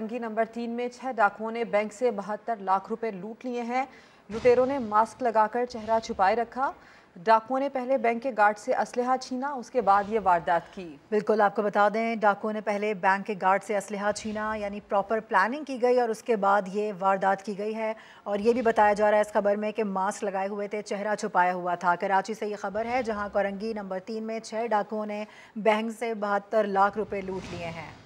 तंगी नंबर तीन में छह डाकुओं ने बैंक से बहत्तर लाख रुपए लूट लिए हैं लुटेरों ने मास्क लगाकर चेहरा छुपाए रखा डाकुओं ने पहले बैंक के गार्ड से असलहा छीना उसके बाद ये वारदात की बिल्कुल आपको बता दें डाकुओं ने पहले बैंक के गार्ड से असलहा छीना यानी प्रॉपर प्लानिंग की गई और उसके बाद ये वारदात की गई है और ये भी बताया जा रहा है इस खबर में कि मास्क लगाए हुए थे चेहरा छुपाया हुआ था कराची से ये खबर है जहाँ कोरंगी नंबर तीन में छः डाकुओं ने बैंक से बहत्तर लाख रुपये लूट लिए हैं